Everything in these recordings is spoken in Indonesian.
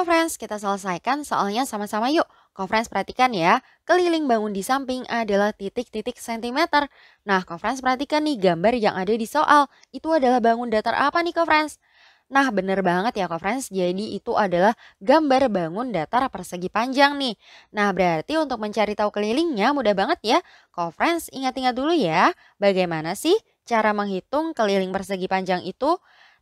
Conference kita selesaikan soalnya sama-sama yuk. Conference perhatikan ya, keliling bangun di samping adalah titik-titik sentimeter. Nah, conference perhatikan nih gambar yang ada di soal. Itu adalah bangun datar apa nih conference? Nah bener banget ya kok friends, jadi itu adalah gambar bangun datar persegi panjang nih. Nah berarti untuk mencari tahu kelilingnya mudah banget ya. Kok friends ingat-ingat dulu ya, bagaimana sih cara menghitung keliling persegi panjang itu?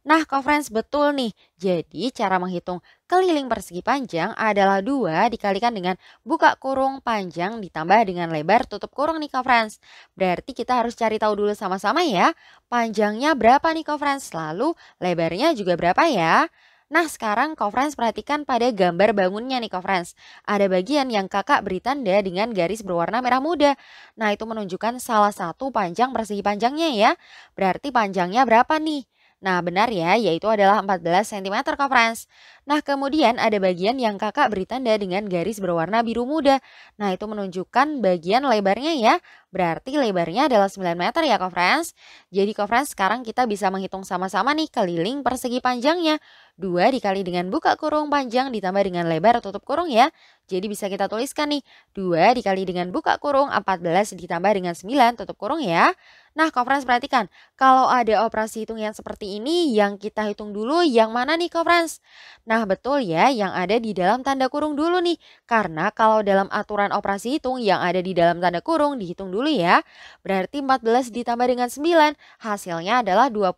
Nah, conference betul nih. Jadi, cara menghitung keliling persegi panjang adalah dua dikalikan dengan buka kurung panjang ditambah dengan lebar tutup kurung nih conference. Berarti kita harus cari tahu dulu sama-sama ya, panjangnya berapa nih conference, lalu lebarnya juga berapa ya. Nah sekarang conference perhatikan pada gambar bangunnya nih conference. Ada bagian yang kakak beri tanda dengan garis berwarna merah muda. Nah itu menunjukkan salah satu panjang persegi panjangnya ya. Berarti panjangnya berapa nih? Nah, benar ya, yaitu adalah 14 cm, Kak Frans. Nah, kemudian ada bagian yang kakak beri tanda dengan garis berwarna biru muda. Nah, itu menunjukkan bagian lebarnya ya. Berarti lebarnya adalah 9 meter ya, Kofrens. Jadi, Kofrens, sekarang kita bisa menghitung sama-sama nih keliling persegi panjangnya. 2 dikali dengan buka kurung panjang ditambah dengan lebar tutup kurung ya. Jadi, bisa kita tuliskan nih. 2 dikali dengan buka kurung 14 ditambah dengan 9 tutup kurung ya. Nah, Kofrens perhatikan. Kalau ada operasi hitung yang seperti ini, yang kita hitung dulu yang mana nih, Kofrens? Nah, nah betul ya yang ada di dalam tanda kurung dulu nih. Karena kalau dalam aturan operasi hitung yang ada di dalam tanda kurung dihitung dulu ya. Berarti 14 ditambah dengan 9 hasilnya adalah 20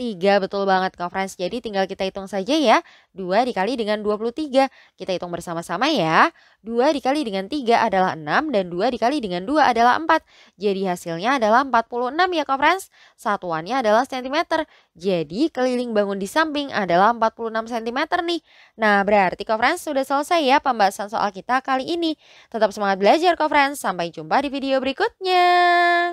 3 betul banget Kak friends. Jadi tinggal kita hitung saja ya. 2 dikali dengan 23. Kita hitung bersama-sama ya. 2 dikali dengan 3 adalah 6 dan 2 dikali dengan 2 adalah 4. Jadi hasilnya adalah 46 ya Kak friends. Satuannya adalah sentimeter. Jadi keliling bangun di samping adalah 46 cm nih. Nah berarti Kak friends sudah selesai ya pembahasan soal kita kali ini. Tetap semangat belajar Kak friends. Sampai jumpa di video berikutnya.